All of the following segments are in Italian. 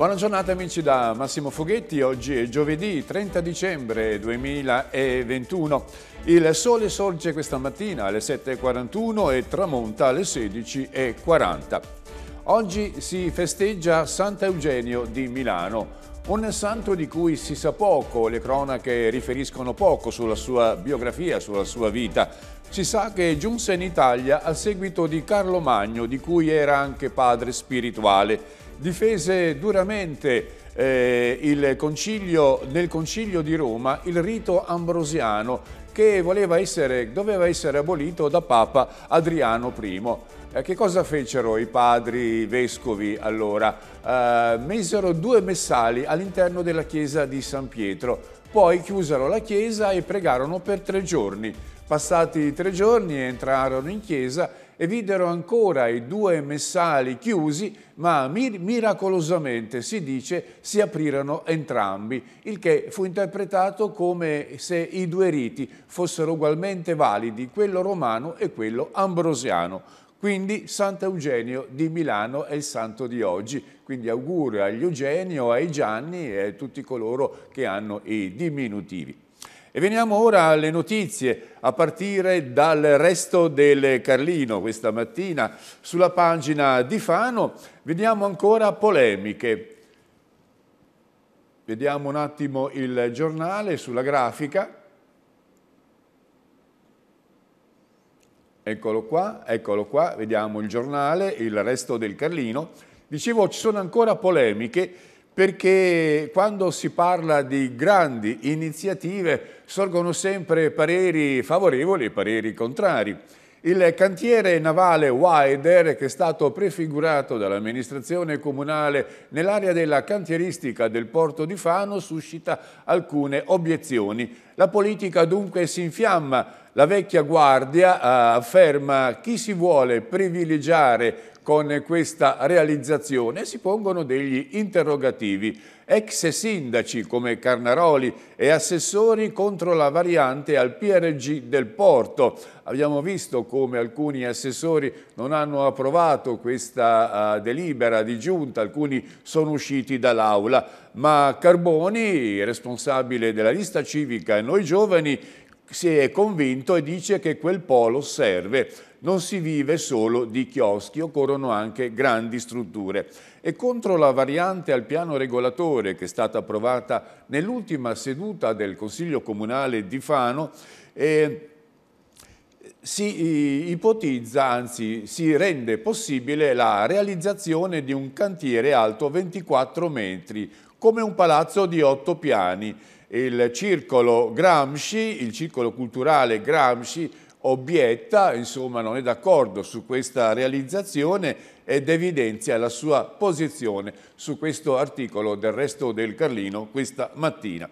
Buona giornata amici da Massimo Foghetti, oggi è giovedì 30 dicembre 2021. Il sole sorge questa mattina alle 7.41 e tramonta alle 16.40. Oggi si festeggia Sant'Eugenio di Milano, un santo di cui si sa poco, le cronache riferiscono poco sulla sua biografia, sulla sua vita. Si sa che giunse in Italia a seguito di Carlo Magno, di cui era anche padre spirituale difese duramente eh, concilio, nel Concilio di Roma il rito ambrosiano che essere, doveva essere abolito da Papa Adriano I. Eh, che cosa fecero i padri i vescovi allora? Eh, misero due messali all'interno della chiesa di San Pietro, poi chiusero la chiesa e pregarono per tre giorni. Passati tre giorni entrarono in chiesa e videro ancora i due messali chiusi, ma miracolosamente si dice si aprirono entrambi, il che fu interpretato come se i due riti fossero ugualmente validi, quello romano e quello ambrosiano. Quindi Sant'Eugenio di Milano è il santo di oggi, quindi auguri agli Eugenio, ai Gianni e a tutti coloro che hanno i diminutivi. E veniamo ora alle notizie, a partire dal resto del Carlino questa mattina. Sulla pagina di Fano vediamo ancora polemiche. Vediamo un attimo il giornale sulla grafica. Eccolo qua, eccolo qua, vediamo il giornale, il resto del Carlino. Dicevo, ci sono ancora polemiche perché quando si parla di grandi iniziative sorgono sempre pareri favorevoli e pareri contrari. Il cantiere navale Wider, che è stato prefigurato dall'amministrazione comunale nell'area della cantieristica del porto di Fano, suscita alcune obiezioni. La politica dunque si infiamma la vecchia guardia eh, afferma chi si vuole privilegiare con questa realizzazione si pongono degli interrogativi. Ex sindaci come Carnaroli e assessori contro la variante al PRG del porto. Abbiamo visto come alcuni assessori non hanno approvato questa uh, delibera di giunta, alcuni sono usciti dall'aula, ma Carboni, responsabile della lista civica e noi giovani, si è convinto e dice che quel polo serve, non si vive solo di chioschi, occorrono anche grandi strutture. E contro la variante al piano regolatore che è stata approvata nell'ultima seduta del Consiglio Comunale di Fano, eh, si eh, ipotizza, anzi si rende possibile la realizzazione di un cantiere alto 24 metri, come un palazzo di otto piani, il circolo Gramsci, il circolo culturale Gramsci obietta, insomma non è d'accordo su questa realizzazione ed evidenzia la sua posizione su questo articolo del resto del Carlino questa mattina.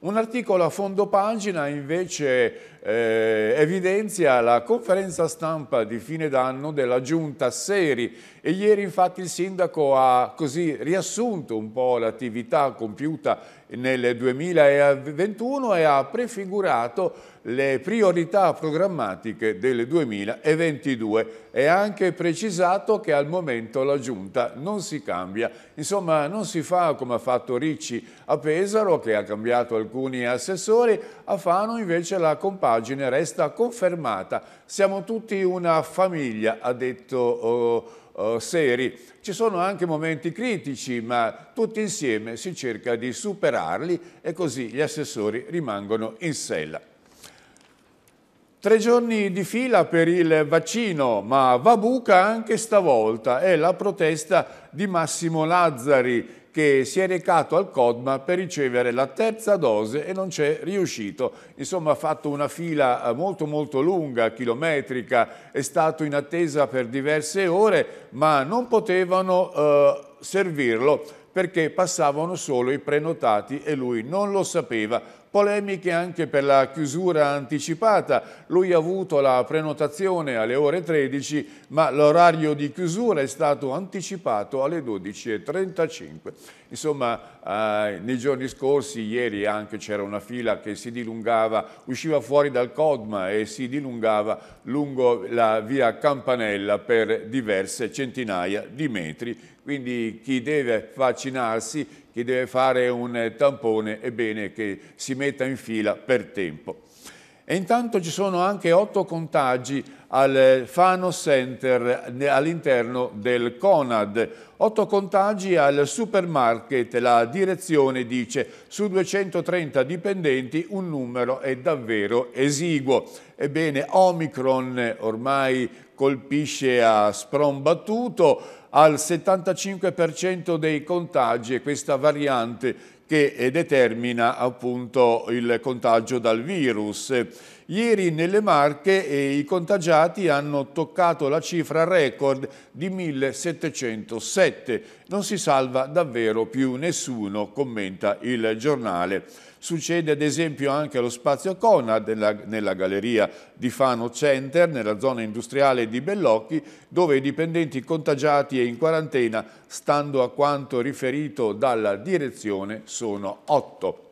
Un articolo a fondo pagina invece eh, evidenzia la conferenza stampa di fine d'anno della giunta Seri e ieri infatti il sindaco ha così riassunto un po' l'attività compiuta nel 2021 e ha prefigurato le priorità programmatiche del 2022 e ha anche precisato che al momento la Giunta non si cambia. Insomma, non si fa come ha fatto Ricci a Pesaro, che ha cambiato alcuni assessori, a Fano invece la compagine resta confermata. Siamo tutti una famiglia, ha detto... Oh, seri. Ci sono anche momenti critici, ma tutti insieme si cerca di superarli e così gli assessori rimangono in sella. Tre giorni di fila per il vaccino, ma va buca anche stavolta. È la protesta di Massimo Lazzari che si è recato al CODMA per ricevere la terza dose e non c'è riuscito. Insomma ha fatto una fila eh, molto molto lunga, chilometrica, è stato in attesa per diverse ore ma non potevano eh, servirlo perché passavano solo i prenotati e lui non lo sapeva polemiche anche per la chiusura anticipata. Lui ha avuto la prenotazione alle ore 13, ma l'orario di chiusura è stato anticipato alle 12.35. Insomma, eh, nei giorni scorsi, ieri anche c'era una fila che si dilungava, usciva fuori dal Codma e si dilungava lungo la via Campanella per diverse centinaia di metri. Quindi chi deve vaccinarsi, chi deve fare un tampone è bene che si metta in fila per tempo. E intanto ci sono anche otto contagi al Fano Center all'interno del Conad. Otto contagi al supermarket, la direzione dice su 230 dipendenti un numero è davvero esiguo. Ebbene, Omicron ormai colpisce a sprombattuto, al 75% dei contagi è questa variante che determina appunto il contagio dal virus. Ieri nelle Marche eh, i contagiati hanno toccato la cifra record di 1707. Non si salva davvero più nessuno, commenta il giornale. Succede ad esempio anche allo spazio Conad nella, nella galleria di Fano Center, nella zona industriale di Bellocchi, dove i dipendenti contagiati e in quarantena, stando a quanto riferito dalla direzione, sono 8.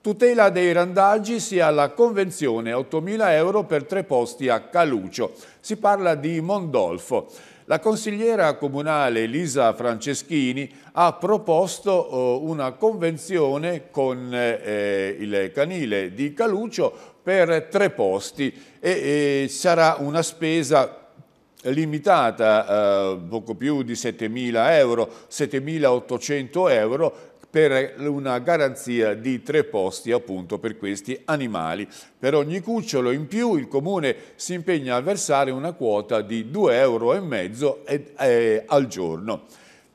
Tutela dei randaggi sia la convenzione 8.000 euro per tre posti a Calucio. Si parla di Mondolfo. La consigliera comunale Elisa Franceschini ha proposto eh, una convenzione con eh, il canile di Calucio per tre posti e sarà una spesa limitata, eh, poco più di 7.000 euro, 7.800 euro per una garanzia di tre posti appunto per questi animali. Per ogni cucciolo in più il Comune si impegna a versare una quota di 2,5 euro eh, eh, al giorno.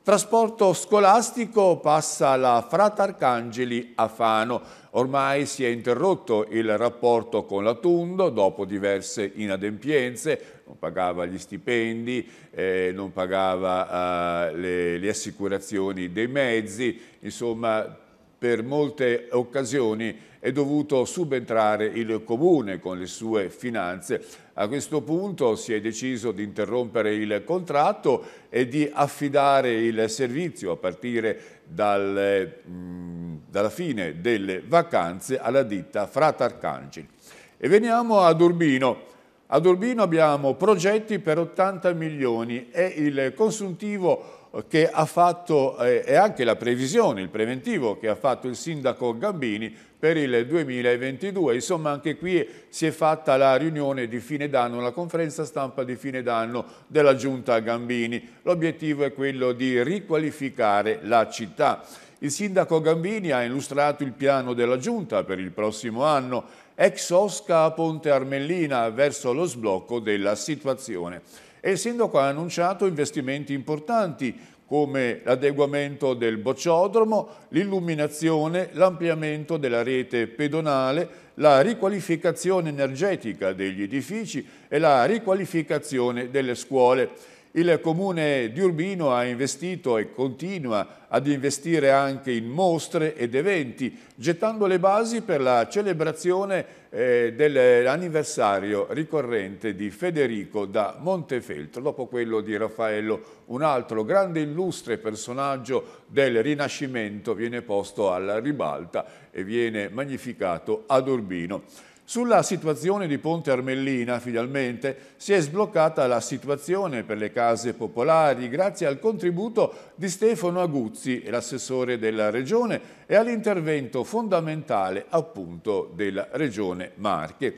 Trasporto scolastico passa la Frata Arcangeli a Fano. Ormai si è interrotto il rapporto con la Tundo dopo diverse inadempienze, non pagava gli stipendi, eh, non pagava eh, le, le assicurazioni dei mezzi, insomma per molte occasioni è dovuto subentrare il comune con le sue finanze a questo punto si è deciso di interrompere il contratto e di affidare il servizio a partire dal, mh, mm, dalla fine delle vacanze alla ditta Frat Arcangeli. E veniamo ad Urbino. Ad Urbino abbiamo progetti per 80 milioni e il consuntivo che ha fatto, eh, e anche la previsione, il preventivo che ha fatto il sindaco Gambini per il 2022. Insomma anche qui si è fatta la riunione di fine d'anno, la conferenza stampa di fine d'anno della giunta Gambini. L'obiettivo è quello di riqualificare la città. Il sindaco Gambini ha illustrato il piano della giunta per il prossimo anno, ex Osca a Ponte Armellina verso lo sblocco della situazione. E il sindaco ha annunciato investimenti importanti come l'adeguamento del bocciodromo, l'illuminazione, l'ampliamento della rete pedonale, la riqualificazione energetica degli edifici e la riqualificazione delle scuole. Il comune di Urbino ha investito e continua ad investire anche in mostre ed eventi, gettando le basi per la celebrazione eh, dell'anniversario ricorrente di Federico da Montefeltro, dopo quello di Raffaello, un altro grande illustre personaggio del Rinascimento viene posto alla ribalta e viene magnificato ad Urbino. Sulla situazione di Ponte Armellina, finalmente, si è sbloccata la situazione per le case popolari grazie al contributo di Stefano Aguzzi, l'assessore della Regione, e all'intervento fondamentale appunto della Regione Marche.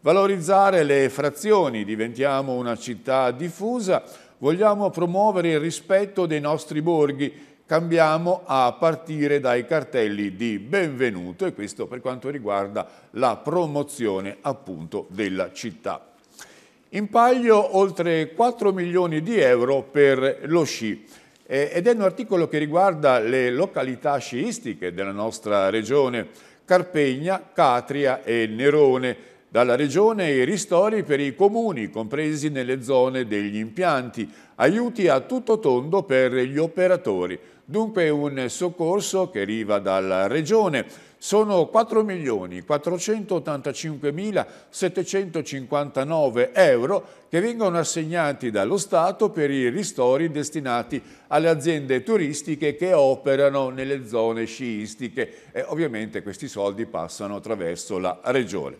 Valorizzare le frazioni, diventiamo una città diffusa, vogliamo promuovere il rispetto dei nostri borghi, cambiamo a partire dai cartelli di benvenuto e questo per quanto riguarda la promozione appunto della città. In paglio oltre 4 milioni di euro per lo sci ed è un articolo che riguarda le località sciistiche della nostra regione, Carpegna, Catria e Nerone, dalla Regione i ristori per i comuni, compresi nelle zone degli impianti, aiuti a tutto tondo per gli operatori, Dunque un soccorso che arriva dalla Regione. Sono 4.485.759 euro che vengono assegnati dallo Stato per i ristori destinati alle aziende turistiche che operano nelle zone sciistiche e ovviamente questi soldi passano attraverso la Regione.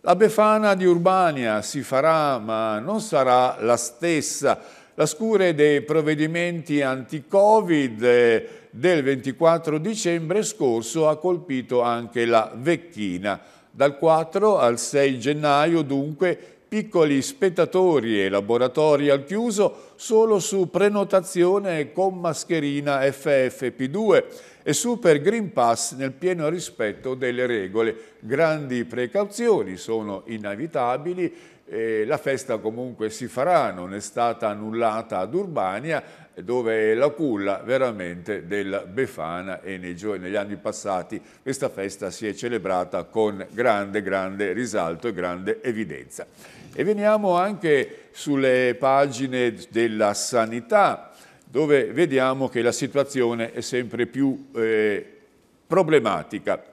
La Befana di Urbania si farà ma non sarà la stessa la scure dei provvedimenti anti-Covid eh, del 24 dicembre scorso ha colpito anche la Vecchina. Dal 4 al 6 gennaio dunque piccoli spettatori e laboratori al chiuso solo su prenotazione con mascherina FFP2 e Super Green Pass nel pieno rispetto delle regole. Grandi precauzioni sono inevitabili eh, la festa comunque si farà, non è stata annullata ad Urbania, dove è la culla veramente della Befana e negli anni passati questa festa si è celebrata con grande, grande risalto e grande evidenza. E veniamo anche sulle pagine della sanità, dove vediamo che la situazione è sempre più eh, problematica.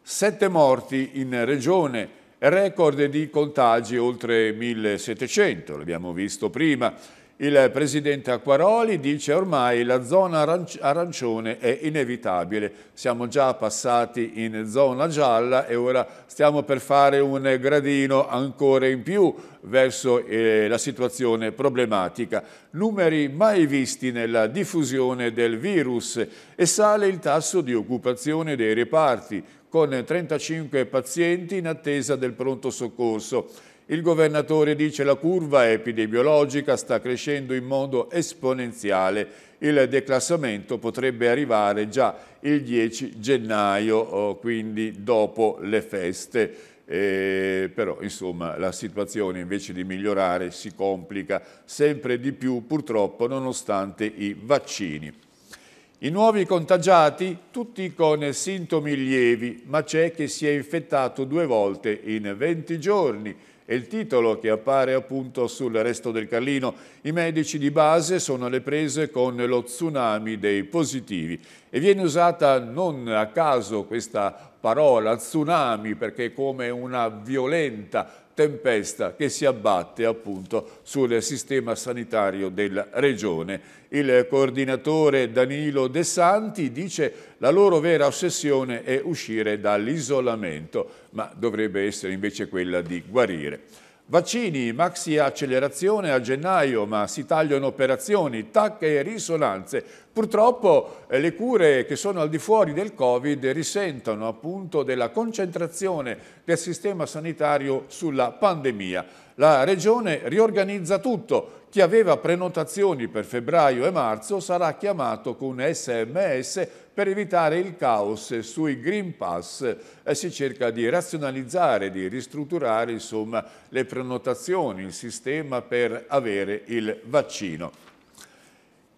Sette morti in regione, Record di contagi oltre 1700, l'abbiamo visto prima. Il presidente Acquaroli dice ormai la zona arancione è inevitabile, siamo già passati in zona gialla e ora stiamo per fare un gradino ancora in più verso eh, la situazione problematica. Numeri mai visti nella diffusione del virus e sale il tasso di occupazione dei reparti, con 35 pazienti in attesa del pronto soccorso. Il governatore dice che la curva epidemiologica sta crescendo in modo esponenziale. Il declassamento potrebbe arrivare già il 10 gennaio, oh, quindi dopo le feste. Eh, però insomma la situazione invece di migliorare si complica sempre di più purtroppo nonostante i vaccini. I nuovi contagiati, tutti con sintomi lievi, ma c'è chi si è infettato due volte in 20 giorni. È il titolo che appare appunto sul resto del Carlino. I medici di base sono alle prese con lo tsunami dei positivi. E viene usata non a caso questa parola tsunami perché come una violenta tempesta che si abbatte appunto sul sistema sanitario della regione. Il coordinatore Danilo De Santi dice la loro vera ossessione è uscire dall'isolamento, ma dovrebbe essere invece quella di guarire. Vaccini, maxi accelerazione a gennaio, ma si tagliano operazioni, tac e risonanze. Purtroppo eh, le cure che sono al di fuori del Covid risentono appunto della concentrazione del sistema sanitario sulla pandemia. La Regione riorganizza tutto. Chi aveva prenotazioni per febbraio e marzo sarà chiamato con SMS per evitare il caos sui Green Pass eh, si cerca di razionalizzare, di ristrutturare insomma, le prenotazioni, il sistema per avere il vaccino.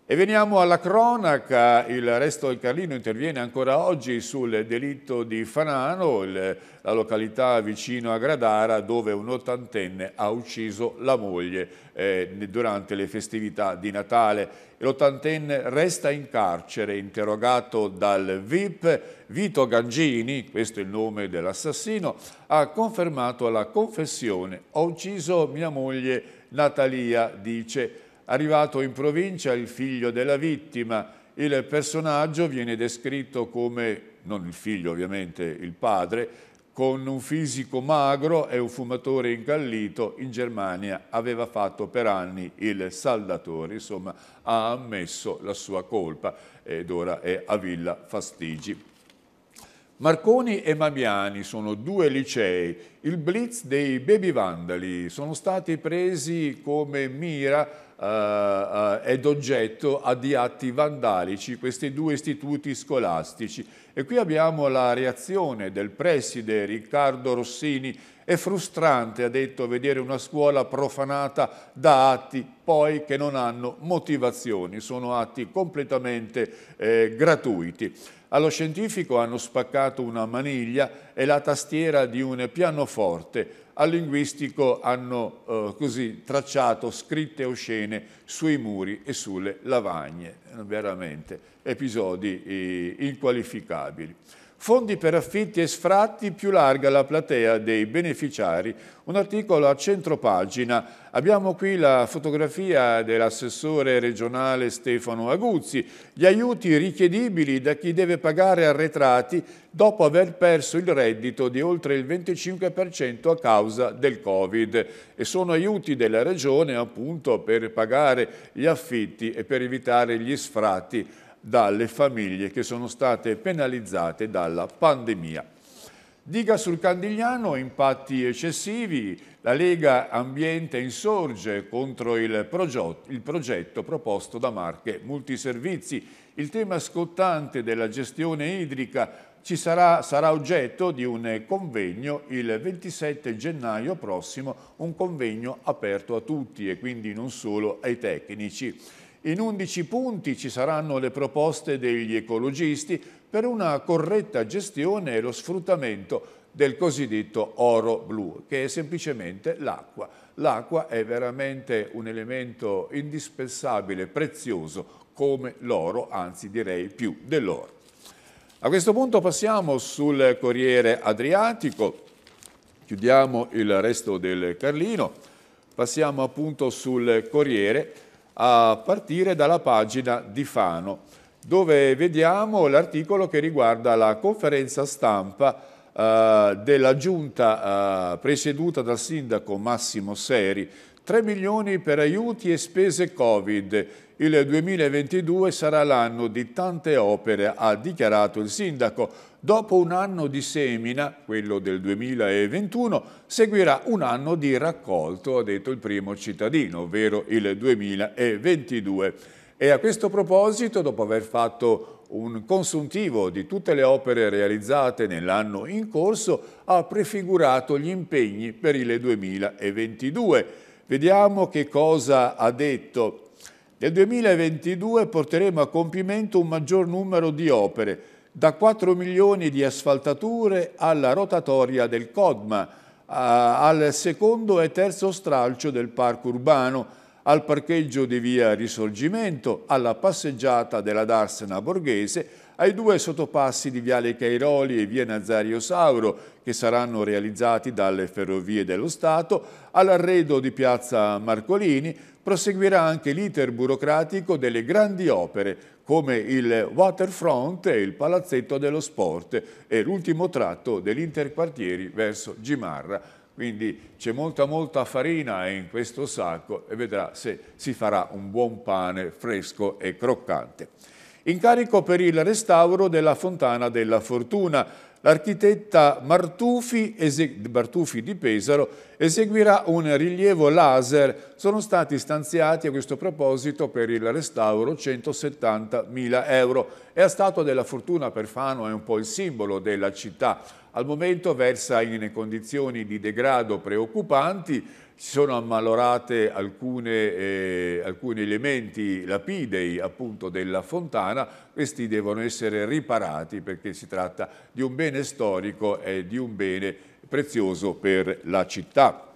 E veniamo alla cronaca, il resto del Carlino interviene ancora oggi sul delitto di Fanano, il, la località vicino a Gradara dove un ottantenne ha ucciso la moglie eh, durante le festività di Natale. L'ottantenne resta in carcere, interrogato dal VIP, Vito Gangini, questo è il nome dell'assassino, ha confermato la confessione, ho ucciso mia moglie Natalia, dice Arrivato in provincia il figlio della vittima, il personaggio viene descritto come, non il figlio ovviamente, il padre, con un fisico magro e un fumatore incallito, in Germania aveva fatto per anni il saldatore, insomma ha ammesso la sua colpa ed ora è a Villa Fastigi. Marconi e Mamiani sono due licei. Il blitz dei baby vandali sono stati presi come mira eh, eh, ed oggetto di atti vandalici questi due istituti scolastici. E qui abbiamo la reazione del preside Riccardo Rossini. È frustrante, ha detto, vedere una scuola profanata da atti poi che non hanno motivazioni, sono atti completamente eh, gratuiti. Allo scientifico hanno spaccato una maniglia e la tastiera di un pianoforte, al linguistico hanno eh, così tracciato scritte oscene sui muri e sulle lavagne, veramente episodi eh, inqualificabili. Fondi per affitti e sfratti più larga la platea dei beneficiari. Un articolo a centropagina. Abbiamo qui la fotografia dell'assessore regionale Stefano Aguzzi. Gli aiuti richiedibili da chi deve pagare arretrati dopo aver perso il reddito di oltre il 25% a causa del Covid. E sono aiuti della regione appunto per pagare gli affitti e per evitare gli sfratti dalle famiglie che sono state penalizzate dalla pandemia. Diga sul Candigliano impatti eccessivi, la Lega Ambiente insorge contro il progetto, il progetto proposto da Marche Multiservizi. Il tema scottante della gestione idrica ci sarà, sarà, oggetto di un convegno il 27 gennaio prossimo, un convegno aperto a tutti e quindi non solo ai tecnici. In 11 punti ci saranno le proposte degli ecologisti per una corretta gestione e lo sfruttamento del cosiddetto oro blu, che è semplicemente l'acqua. L'acqua è veramente un elemento indispensabile, prezioso, come l'oro, anzi direi più dell'oro. A questo punto passiamo sul Corriere Adriatico, chiudiamo il resto del Carlino, passiamo appunto sul Corriere a partire dalla pagina di Fano, dove vediamo l'articolo che riguarda la conferenza stampa eh, della giunta eh, presieduta dal sindaco Massimo Seri 3 milioni per aiuti e spese Covid. Il 2022 sarà l'anno di tante opere, ha dichiarato il sindaco. Dopo un anno di semina, quello del 2021, seguirà un anno di raccolto, ha detto il primo cittadino, ovvero il 2022. E a questo proposito, dopo aver fatto un consuntivo di tutte le opere realizzate nell'anno in corso, ha prefigurato gli impegni per il 2022. Vediamo che cosa ha detto. Nel 2022 porteremo a compimento un maggior numero di opere, da 4 milioni di asfaltature alla rotatoria del Codma, al secondo e terzo stralcio del parco urbano, al parcheggio di via Risorgimento, alla passeggiata della Darsena Borghese, ai due sottopassi di Viale Cairoli e Via Nazario Sauro, che saranno realizzati dalle Ferrovie dello Stato, all'arredo di Piazza Marcolini, proseguirà anche l'iter burocratico delle grandi opere, come il Waterfront e il Palazzetto dello Sport e l'ultimo tratto dell'Interquartieri verso Gimarra. Quindi c'è molta molta farina in questo sacco e vedrà se si farà un buon pane fresco e croccante incarico per il restauro della Fontana della Fortuna. L'architetta Bartufi, Bartufi di Pesaro eseguirà un rilievo laser. Sono stati stanziati a questo proposito per il restauro 170.000 euro. È a Statua della Fortuna per Fano, è un po' il simbolo della città. Al momento versa in condizioni di degrado preoccupanti si sono ammalorate alcune, eh, alcuni elementi lapidei appunto della fontana, questi devono essere riparati perché si tratta di un bene storico e di un bene prezioso per la città.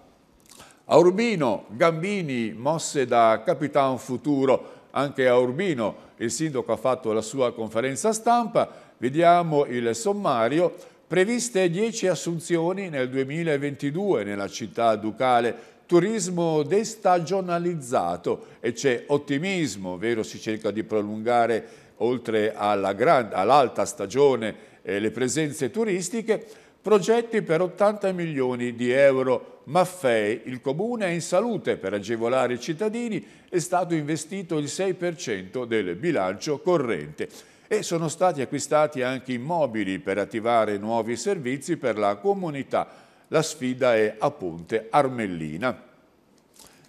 A Urbino, Gambini mosse da Capitan Futuro, anche a Urbino il sindaco ha fatto la sua conferenza stampa, vediamo il sommario, Previste 10 assunzioni nel 2022 nella città ducale, turismo destagionalizzato e c'è ottimismo, ovvero si cerca di prolungare oltre all'alta all stagione eh, le presenze turistiche, progetti per 80 milioni di euro. Maffei, il comune è in salute per agevolare i cittadini, è stato investito il 6% del bilancio corrente e sono stati acquistati anche immobili per attivare nuovi servizi per la comunità. La sfida è a Ponte Armellina.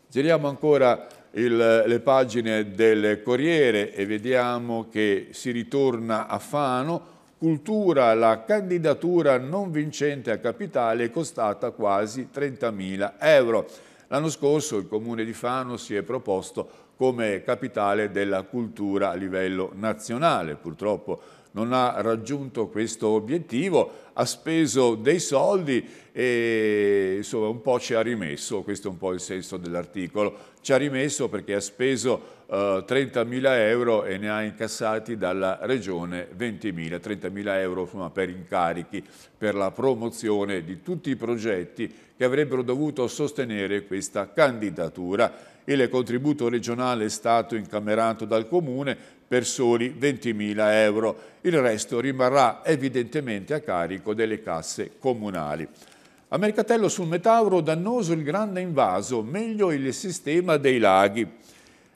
Giriamo ancora il, le pagine del Corriere e vediamo che si ritorna a Fano. Cultura, la candidatura non vincente a capitale è costata quasi 30.000 euro. L'anno scorso il comune di Fano si è proposto come capitale della cultura a livello nazionale. Purtroppo non ha raggiunto questo obiettivo, ha speso dei soldi e insomma, un po' ci ha rimesso, questo è un po' il senso dell'articolo, ci ha rimesso perché ha speso uh, eh, 30.000 euro e ne ha incassati dalla regione 20.000, 30.000 euro insomma, per incarichi, per la promozione di tutti i progetti che avrebbero dovuto sostenere questa candidatura il contributo regionale è stato incamerato dal Comune per soli 20.000 euro. Il resto rimarrà evidentemente a carico delle casse comunali. A Mercatello sul Metauro dannoso il grande invaso, meglio il sistema dei laghi.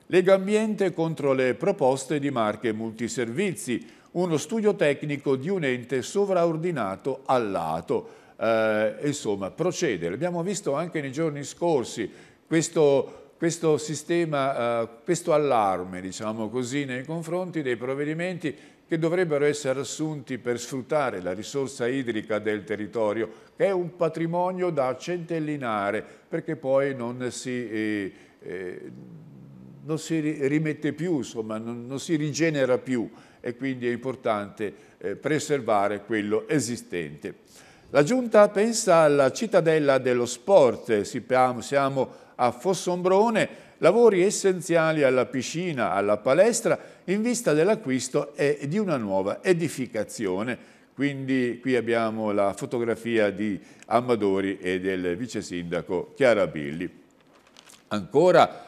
Lega Ambiente contro le proposte di marche multiservizi, uno studio tecnico di un ente sovraordinato al lato. Eh, insomma, procede. L'abbiamo visto anche nei giorni scorsi. Questo questo sistema, eh, questo allarme diciamo così, nei confronti dei provvedimenti che dovrebbero essere assunti per sfruttare la risorsa idrica del territorio, che è un patrimonio da centellinare, perché poi non si, eh, eh, non si rimette più, insomma, non, non, si rigenera più e quindi è importante eh, preservare quello esistente. La Giunta pensa alla cittadella dello sport, siamo a Fossombrone lavori essenziali alla piscina, alla palestra, in vista dell'acquisto e di una nuova edificazione. Quindi qui abbiamo la fotografia di Amadori e del vice sindaco Chiarabilli. Ancora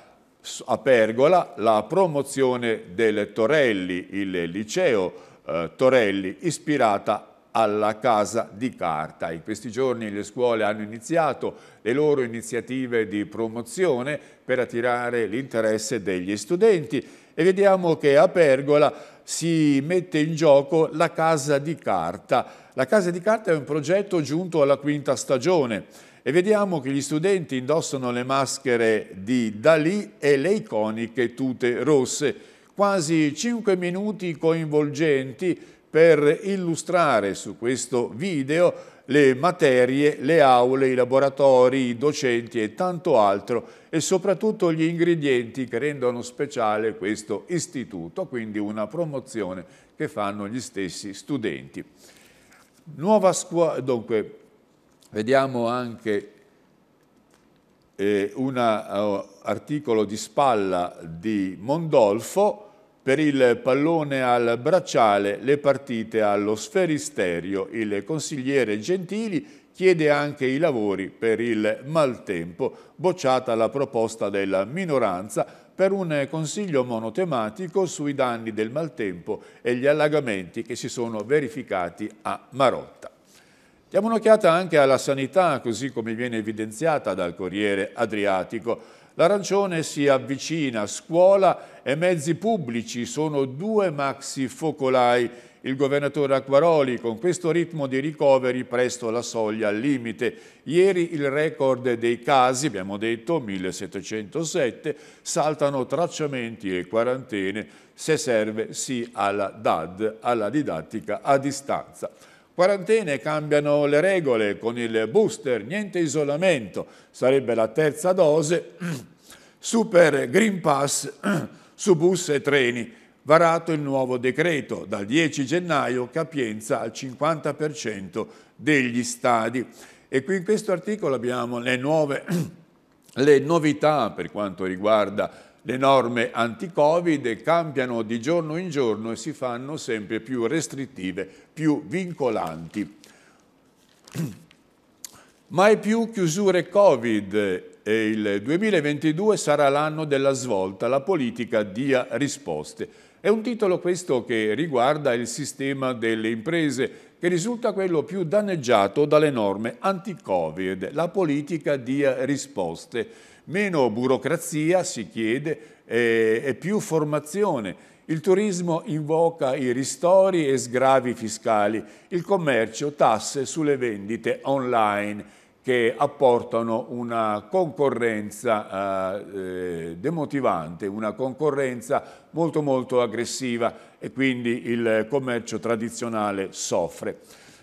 a Pergola la promozione del Torelli, il liceo eh, Torelli, ispirata alla Casa di Carta. In questi giorni le scuole hanno iniziato le loro iniziative di promozione per attirare l'interesse degli studenti e vediamo che a Pergola si mette in gioco la Casa di Carta. La Casa di Carta è un progetto giunto alla quinta stagione e vediamo che gli studenti indossano le maschere di Dalì e le iconiche tute rosse. Quasi 5 minuti coinvolgenti per illustrare su questo video le materie, le aule, i laboratori, i docenti e tanto altro e soprattutto gli ingredienti che rendono speciale questo istituto, quindi una promozione che fanno gli stessi studenti. Nuova scuola, dunque, vediamo anche eh, un uh, eh, articolo di spalla di Mondolfo per il pallone al bracciale, le partite allo sferisterio. Il consigliere Gentili chiede anche i lavori per il maltempo, bocciata la proposta della minoranza per un consiglio monotematico sui danni del maltempo e gli allagamenti che si sono verificati a Marotta. Diamo un'occhiata anche alla sanità, così come viene evidenziata dal Corriere Adriatico. L'arancione si avvicina, scuola e mezzi pubblici sono due maxi focolai. Il governatore Acquaroli con questo ritmo di ricoveri presto la soglia al limite. Ieri il record dei casi, abbiamo detto 1707, saltano tracciamenti e quarantene se serve sì alla DAD, alla didattica a distanza. Quarantene cambiano le regole con il booster, niente isolamento, sarebbe la terza dose, super Green Pass su bus e treni, varato il nuovo decreto, dal 10 gennaio capienza al 50% degli stadi. E qui in questo articolo abbiamo le, nuove, le novità per quanto riguarda le norme anti-Covid cambiano di giorno in giorno e si fanno sempre più restrittive, più vincolanti. Mai più chiusure Covid e il 2022 sarà l'anno della svolta, la politica dia risposte. È un titolo questo che riguarda il sistema delle imprese che risulta quello più danneggiato dalle norme anti-Covid, la politica dia risposte. Meno burocrazia, si chiede, e, e più formazione. Il turismo invoca i ristori e sgravi fiscali, il commercio tasse sulle vendite online che apportano una concorrenza eh, eh demotivante, una concorrenza molto molto aggressiva e quindi il commercio tradizionale soffre.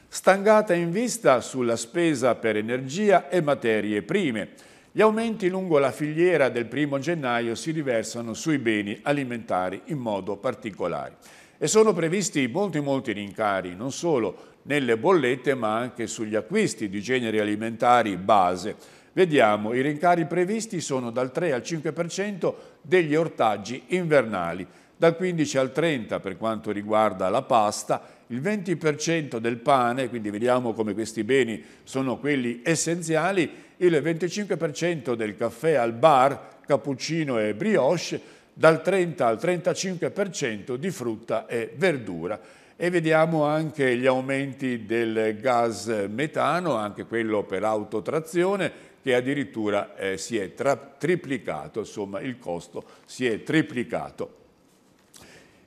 Stangata in vista sulla spesa per energia e materie prime. Gli aumenti lungo la filiera del primo gennaio si riversano sui beni alimentari in modo particolare e sono previsti molti molti rincari, non solo nelle bollette ma anche sugli acquisti di generi alimentari base. Vediamo, i rincari previsti sono dal 3 al 5% degli ortaggi invernali dal 15 al 30 per quanto riguarda la pasta, il 20% del pane, quindi vediamo come questi beni sono quelli essenziali, il 25% del caffè al bar, cappuccino e brioche, dal 30 al 35% di frutta e verdura. E vediamo anche gli aumenti del gas metano, anche quello per autotrazione, che addirittura eh, si è triplicato, insomma il costo si è triplicato.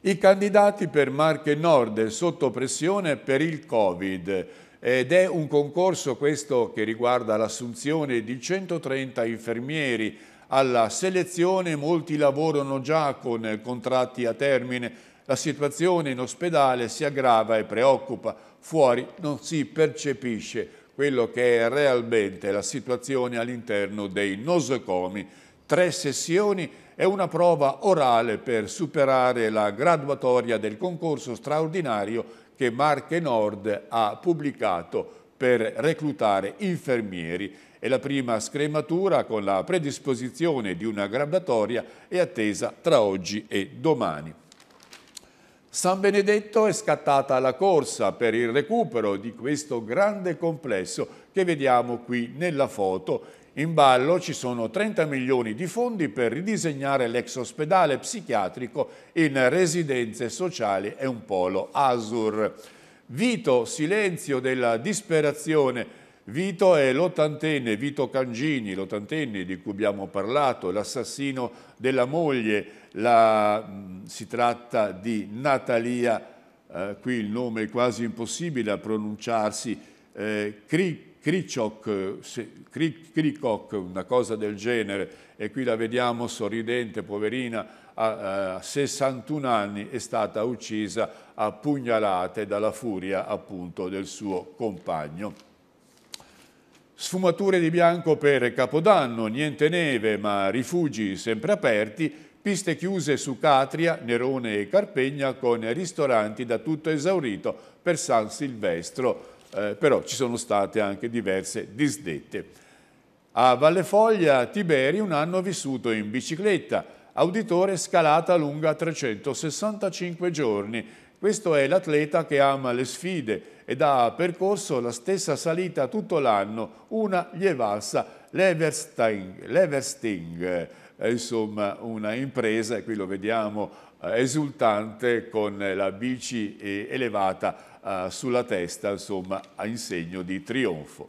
I candidati per Marche Nord sotto pressione per il Covid ed è un concorso questo che riguarda l'assunzione di 130 infermieri. Alla selezione molti lavorano già con contratti a termine. La situazione in ospedale si aggrava e preoccupa. Fuori non si percepisce quello che è realmente la situazione all'interno dei nosocomi Tre sessioni e una prova orale per superare la graduatoria del concorso straordinario che Marche Nord ha pubblicato per reclutare infermieri e la prima scrematura con la predisposizione di una graduatoria è attesa tra oggi e domani. San Benedetto è scattata la corsa per il recupero di questo grande complesso che vediamo qui nella foto in ballo ci sono 30 milioni di fondi per ridisegnare l'ex ospedale psichiatrico in residenze sociali e un polo ASUR. Vito, silenzio della disperazione. Vito è l'ottantenne, Vito Cangini, l'ottantenne di cui abbiamo parlato, l'assassino della moglie, la, si tratta di Natalia, eh, qui il nome è quasi impossibile a pronunciarsi, eh, Cri Kricok, eh, Krikok, una cosa del genere, e qui la vediamo sorridente, poverina, a 61 eh, anni è stata uccisa a pugnalate dalla furia appunto del suo compagno. Sfumature di bianco per Capodanno, niente neve ma rifugi sempre aperti, piste chiuse su Catria, Nerone e Carpegna con ristoranti da tutto esaurito per San Silvestro eh, però ci sono state anche diverse disdette. A Valle Foglia Tiberi un anno vissuto in bicicletta, auditore scalata lunga 365 giorni. Questo è l'atleta che ama le sfide ed ha percorso la stessa salita tutto l'anno, una gli è valsa l'Eversting, eh, insomma una impresa, e qui lo vediamo eh, esultante con la bici eh, elevata eh, sulla testa, insomma, in segno di trionfo.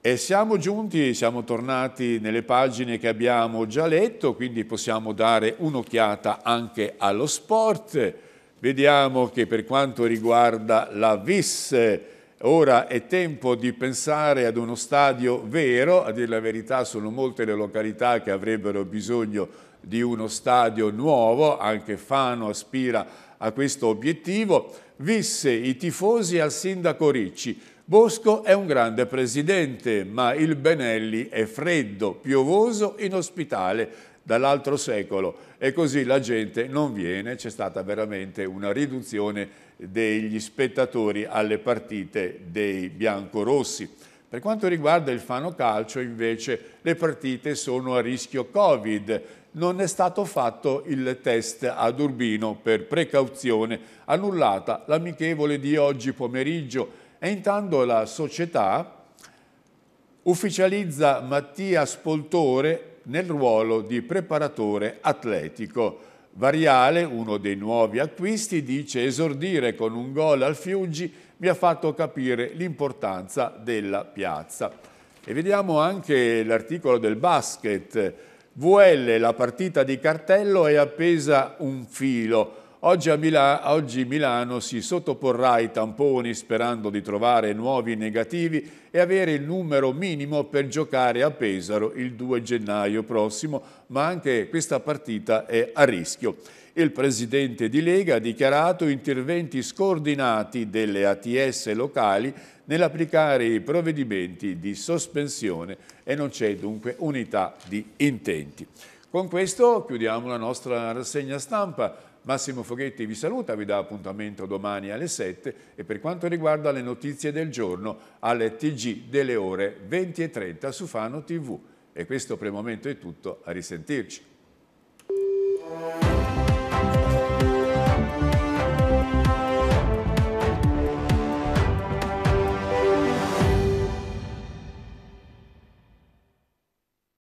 E siamo giunti, siamo tornati nelle pagine che abbiamo già letto, quindi possiamo dare un'occhiata anche allo sport. Vediamo che per quanto riguarda la VIS, ora è tempo di pensare ad uno stadio vero, a dire la verità sono molte le località che avrebbero bisogno di uno stadio nuovo, anche Fano aspira a a questo obiettivo, visse i tifosi al sindaco Ricci. Bosco è un grande presidente, ma il Benelli è freddo, piovoso, inospitale dall'altro secolo e così la gente non viene, c'è stata veramente una riduzione degli spettatori alle partite dei biancorossi. Per quanto riguarda il Fano Calcio invece le partite sono a rischio Covid, non è stato fatto il test ad Urbino per precauzione, annullata l'amichevole di oggi pomeriggio e intanto la società ufficializza Mattia Spoltore nel ruolo di preparatore atletico. Variale, uno dei nuovi acquisti, dice esordire con un gol al Fiuggi mi ha fatto capire l'importanza della piazza. E vediamo anche l'articolo del basket VL, la partita di cartello, è appesa un filo. Oggi, Mila oggi Milano si sottoporrà ai tamponi sperando di trovare nuovi negativi e avere il numero minimo per giocare a Pesaro il 2 gennaio prossimo, ma anche questa partita è a rischio. Il presidente di Lega ha dichiarato interventi scordinati delle ATS locali nell'applicare i provvedimenti di sospensione e non c'è dunque unità di intenti. Con questo chiudiamo la nostra rassegna stampa. Massimo Foghetti vi saluta, vi dà appuntamento domani alle 7 e per quanto riguarda le notizie del giorno alle TG delle ore 20.30 su Fano TV. E questo per il momento è tutto, a risentirci.